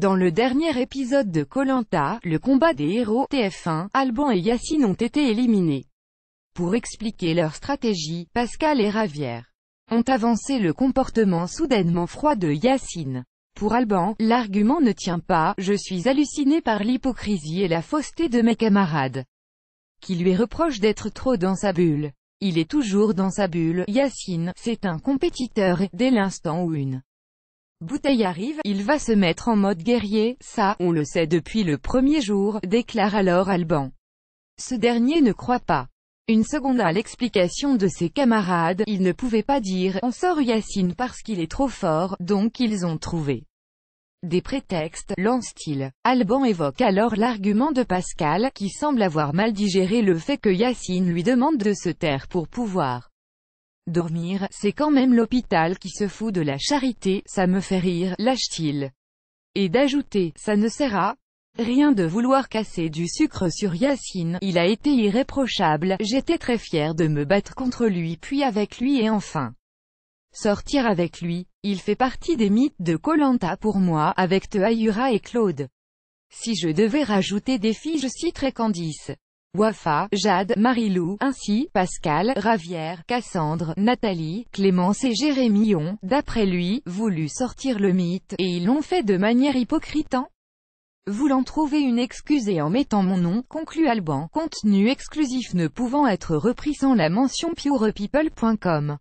Dans le dernier épisode de Colanta, le combat des héros TF1, Alban et Yacine ont été éliminés. Pour expliquer leur stratégie, Pascal et Ravière ont avancé le comportement soudainement froid de Yacine. Pour Alban, l'argument ne tient pas, je suis halluciné par l'hypocrisie et la fausseté de mes camarades, qui lui reproche d'être trop dans sa bulle. Il est toujours dans sa bulle, Yacine, c'est un compétiteur, dès l'instant où une Bouteille arrive, il va se mettre en mode guerrier, ça, on le sait depuis le premier jour, déclare alors Alban. Ce dernier ne croit pas. Une seconde à l'explication de ses camarades, il ne pouvait pas dire « on sort Yacine parce qu'il est trop fort », donc ils ont trouvé. Des prétextes, lance-t-il. Alban évoque alors l'argument de Pascal, qui semble avoir mal digéré le fait que Yacine lui demande de se taire pour pouvoir Dormir, c'est quand même l'hôpital qui se fout de la charité, ça me fait rire, lâche-t-il. Et d'ajouter, ça ne sert à rien de vouloir casser du sucre sur Yacine, il a été irréprochable, j'étais très fière de me battre contre lui puis avec lui et enfin sortir avec lui, il fait partie des mythes de Colanta pour moi, avec Ayura et Claude. Si je devais rajouter des filles je citerais Candice. Wafa, Jade, Marilou, ainsi, Pascal, Ravière, Cassandre, Nathalie, Clémence et Jérémy ont, d'après lui, voulu sortir le mythe, et ils l'ont fait de manière hypocrite en hein. voulant trouver une excuse et en mettant mon nom, conclut Alban, contenu exclusif ne pouvant être repris sans la mention purepeople.com.